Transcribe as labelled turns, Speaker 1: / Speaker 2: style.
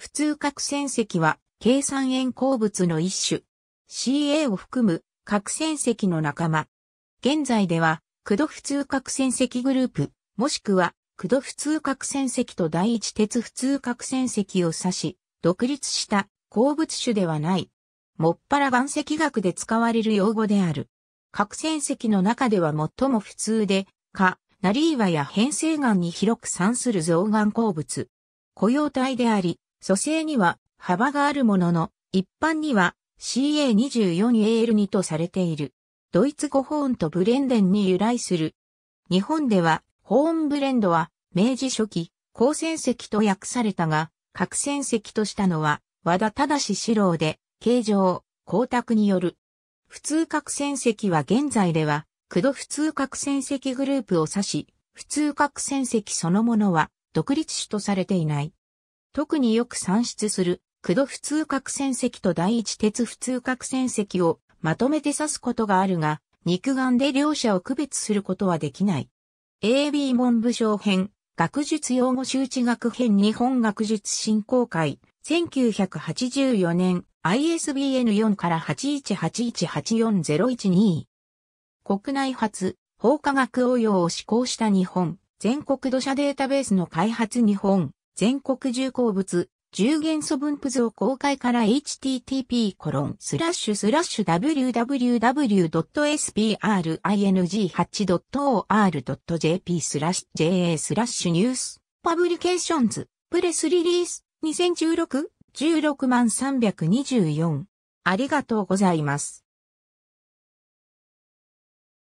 Speaker 1: 普通核戦石は、計算円鉱物の一種。CA を含む核戦石の仲間。現在では、駆動普通核戦石グループ、もしくは、駆動普通核戦石と第一鉄普通核戦石を指し、独立した鉱物種ではない。もっぱら岩石学で使われる用語である。核戦石の中では最も普通で、か、ナリーワや変成岩に広く産する造岩鉱物。雇用体であり、蘇生には幅があるものの、一般には CA24AL2 とされている。ドイツ語ホーンとブレンデンに由来する。日本では、ホーンブレンドは、明治初期、高戦績と訳されたが、核戦績としたのは、和田正史郎で、形状、光沢による。普通核戦績は現在では、駆動普通核戦績グループを指し、普通核戦績そのものは、独立種とされていない。特によく算出する、駆動普通核戦石と第一鉄普通核戦石をまとめて指すことがあるが、肉眼で両者を区別することはできない。AB 文部省編、学術用語周知学編日本学術振興会、1984年 ISBN4 から818184012。国内初、法科学応用を施行した日本、全国土砂データベースの開発日本、全国重工物、重元素分布図を公開から http://www.spring8.or.jp コロンススララッッシシュュスラッシュ JA スラッシュニュースパブリケーションズプレスリリース2016-16万324ありがとうございます。